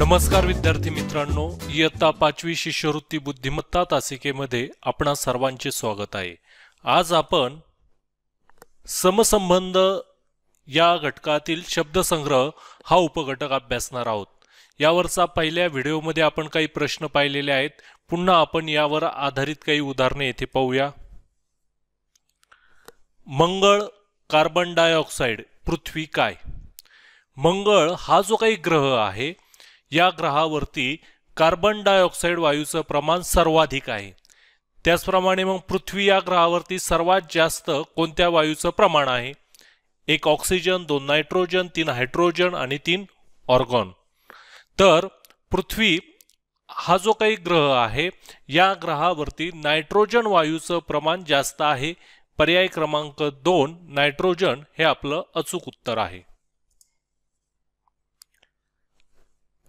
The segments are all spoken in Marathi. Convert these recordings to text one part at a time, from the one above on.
नमस्कार विद्यार्थी मित्रांनो इयत्ता पाचवी शिष्यवृत्ती बुद्धिमत्ता तासिकेमध्ये आपणा सर्वांचे स्वागत आहे आज आपण समसंबंध या घटकातील शब्दसंग्रह हा उपघटक अभ्यासणार आहोत यावरचा पहिल्या व्हिडिओमध्ये आपण काही प्रश्न पाहिलेले आहेत पुन्हा आपण यावर आधारित काही उदाहरणे येथे पाहूया मंगळ कार्बन डायऑक्साईड पृथ्वी काय मंगळ हा जो काही ग्रह आहे या ग्रहावरती कार्बन डायऑक्साईड वायूचं प्रमाण सर्वाधिक आहे त्याचप्रमाणे मग पृथ्वी या ग्रहावरती सर्वात जास्त कोणत्या वायूचं प्रमाण आहे एक ऑक्सिजन दोन नायट्रोजन तीन हायड्रोजन आणि तीन ऑर्गॉन तर पृथ्वी हा जो काही ग्रह आहे या ग्रहावरती नायट्रोजन वायूचं प्रमाण जास्त आहे पर्याय क्रमांक दोन नायट्रोजन हे आपलं अचूक उत्तर आहे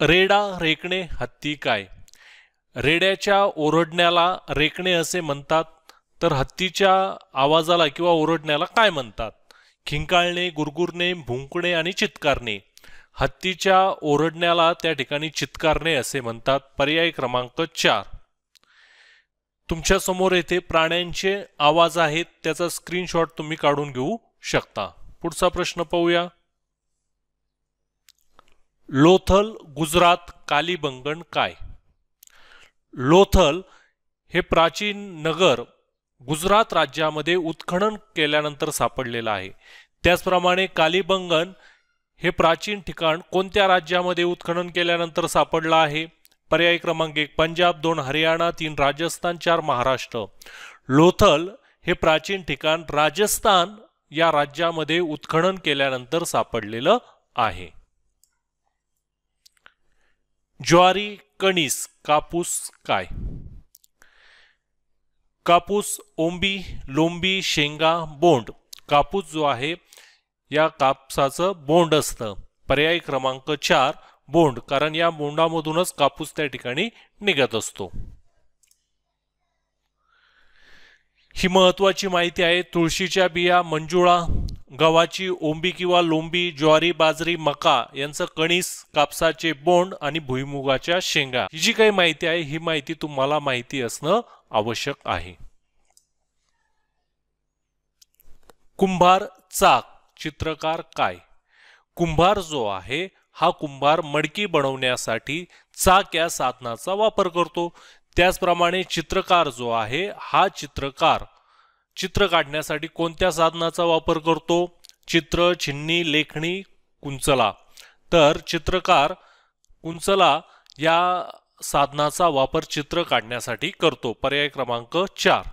रेडा रेकणे हत्ती काय रेड्याच्या ओरडण्याला रेकणे असे म्हणतात तर हत्तीच्या आवाजाला किंवा ओरडण्याला काय म्हणतात खिंकाळणे गुरगुरणे भुंकणे आणि चितकारणे हत्तीच्या ओरडण्याला त्या ठिकाणी चितकारणे असे म्हणतात पर्याय क्रमांक चार तुमच्यासमोर येथे प्राण्यांचे आवाज आहेत त्याचा स्क्रीनशॉट तुम्ही काढून घेऊ शकता पुढचा प्रश्न पाहूया लोथल गुजरात कालीबंगण काय लोथल हे प्राचीन नगर गुजरात राज्यामध्ये उत्खनन केल्यानंतर सापडलेलं आहे त्याचप्रमाणे कालिबंगन हे प्राचीन ठिकाण कोणत्या राज्यामध्ये उत्खनन केल्यानंतर सापडलं आहे पर्याय क्रमांक एक पंजाब दोन हरियाणा तीन राजस्थान चार महाराष्ट्र लोथल हे प्राचीन ठिकाण राजस्थान या राज्यामध्ये उत्खनन केल्यानंतर सापडलेलं आहे ज्वारी कणीस कापूस काय कापूस ओंबी लोंबी शेंगा बोंड कापूस जो आहे या कापसाचं बोंड असतं पर्याय क्रमांक चार बोंड कारण या बोंडामधूनच कापूस त्या ठिकाणी निघत असतो ही महत्वाची माहिती आहे तुळशीच्या बिया मंजुळा गव्हाची ओंबी किंवा लोंबी ज्वारी बाजरी मका यांचं कणीस कापसाचे बोंड आणि भुईमुगाच्या शेंगा ही जी काही माहिती आहे ही माहिती तुम्हाला माहिती असणं आवश्यक आहे कुंभार चाक चित्रकार काय कुंभार जो आहे हा कुंभार मडकी बनवण्यासाठी चाक या साधनाचा वापर करतो त्याचप्रमाणे चित्रकार जो आहे हा चित्रकार चित्र काढण्यासाठी कोणत्या साधनाचा वापर करतो चित्र छिन्नी लेखणी कुंचला तर चित्रकार कुंचला या साधनाचा वापर चित्र काढण्यासाठी करतो पर्याय क्रमांक चार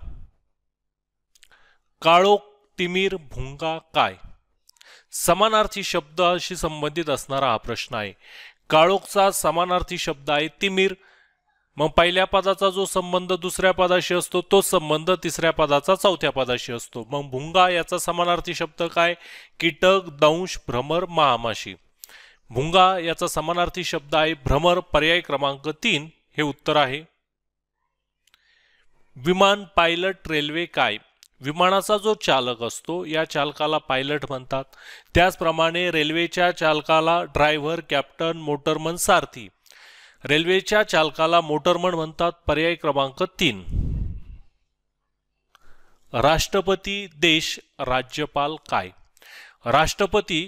काळोख तिमीर भुंगा काय समानार्थी शब्दाशी संबंधित असणारा हा प्रश्न आहे काळोखचा समानार्थी शब्द आहे तिमीर मग पहिल्या पदाचा जो संबंध दुसऱ्या पदाशी असतो तो संबंध तिसऱ्या पदाचा चौथ्या पदाशी असतो मग भुंगा याचा समानार्थी शब्द काय कीटक दंश भ्रमर महामाशी भुंगा याचा समानार्थी शब्द आहे भ्रमर पर्याय क्रमांक तीन हे उत्तर आहे विमान पायलट रेल्वे काय विमानाचा जो चालक असतो या चालकाला पायलट म्हणतात त्याचप्रमाणे रेल्वेच्या चालकाला ड्रायव्हर कॅप्टन मोटरमन सारथी रेल्वेच्या चालकाला मोटरमन म्हणतात पर्याय क्रमांक तीन राष्ट्रपती देश राज्यपाल काय राष्ट्रपती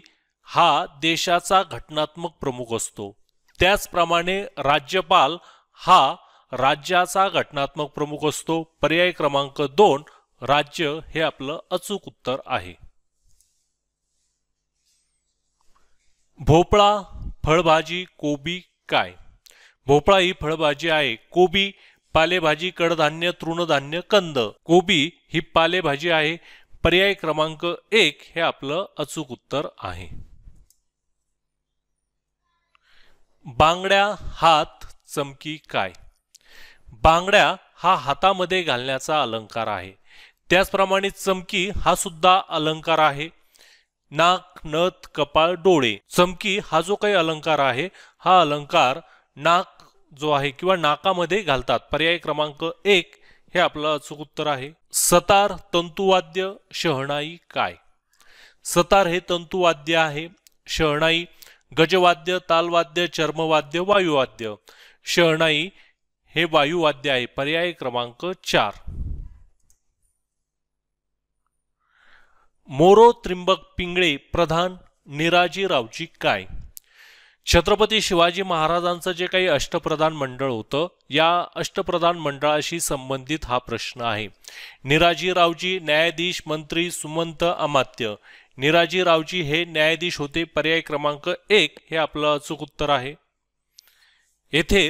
हा देशाचा घटनात्मक प्रमुख असतो त्याचप्रमाणे राज्यपाल हा राज्याचा घटनात्मक प्रमुख असतो पर्याय क्रमांक दोन राज्य हे आपलं अचूक उत्तर आहे भोपळा फळभाजी कोबी काय भोपळा ही फळभाजी आहे कोबी पालेभाजी कडधान्य तृणधान्य कंद कोबी ही पालेभाजी आहे पर्याय क्रमांक एक हे आपलं अचूक उत्तर आहे बांगड्या हात चमकी काय बांगड्या हा हातामध्ये घालण्याचा अलंकार आहे त्याचप्रमाणे चमकी हा सुद्धा अलंकार आहे नाक नथ कपाळ डोळे चमकी हा जो काही अलंकार आहे हा अलंकार नाक जो आहे किंवा नाकामध्ये घालतात पर्याय क्रमांक एक हे आपलं अचूक उत्तर आहे सतार तंतुवाद्य शहणाई काय सतार हे तंतुवाद्य आहे शहणाई गजवाद्य तालवाद्य चर्मवाद्य वायुवाद्य शहणाई हे वायुवाद्य आहे पर्याय क्रमांक चार मोरो त्रिंबक पिंगळे प्रधान निराजी रावजी काय छत्रपती शिवाजी महाराजांचं जे काही अष्टप्रधान मंडळ होतं या अष्टप्रधान मंडळाशी संबंधित हा प्रश्न आहे निराजीरावजी न्यायाधीश मंत्री सुमंत अमात्य निराजीरावजी हे न्यायाधीश होते पर्याय क्रमांक एक हे आपलं अचूक उत्तर आहे येथे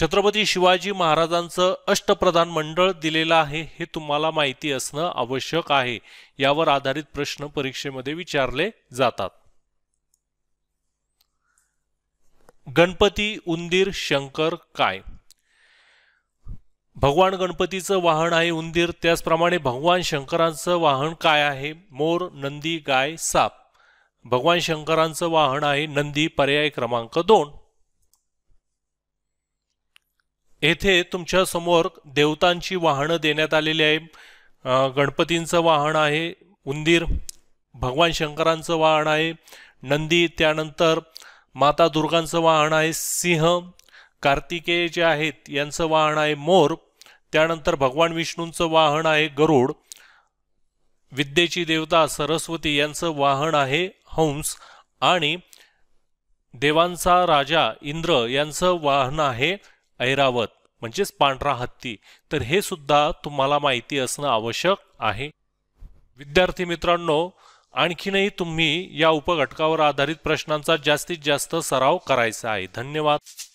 छत्रपती शिवाजी महाराजांचं अष्टप्रधान मंडळ दिलेलं आहे हे तुम्हाला माहिती असणं आवश्यक आहे यावर आधारित प्रश्न परीक्षेमध्ये विचारले जातात गणपती उंदीर शंकर काय भगवान गणपतीचं वाहन आहे उंदीर त्याचप्रमाणे भगवान शंकरांचं वाहन काय आहे मोर नंदी गाय साप भगवान शंकरांचं वाहन आहे नंदी पर्याय क्रमांक दोन येथे तुमच्या समोर देवतांची वाहनं देण्यात आलेली आहे गणपतींचं वाहन आहे उंदीर भगवान शंकरांचं वाहन आहे नंदी त्यानंतर माता दुर्गांचं वाहन आहे सिंह कार्तिकेय जे आहेत यांचं वाहन आहे मोर त्यानंतर भगवान विष्णूंचं वाहन आहे गरुड विद्येची देवता सरस्वती यांचं वाहन आहे हंस आणि देवांचा राजा इंद्र यांचं वाहन आहे ऐरावत म्हणजेच पांढरा हत्ती तर हे सुद्धा तुम्हाला माहिती असणं आवश्यक आहे विद्यार्थी मित्रांनो आणखीनही तुम्ही या उपघटकावर आधारित प्रश्नांचा जास्तीत जास्त सराव करायचा आहे धन्यवाद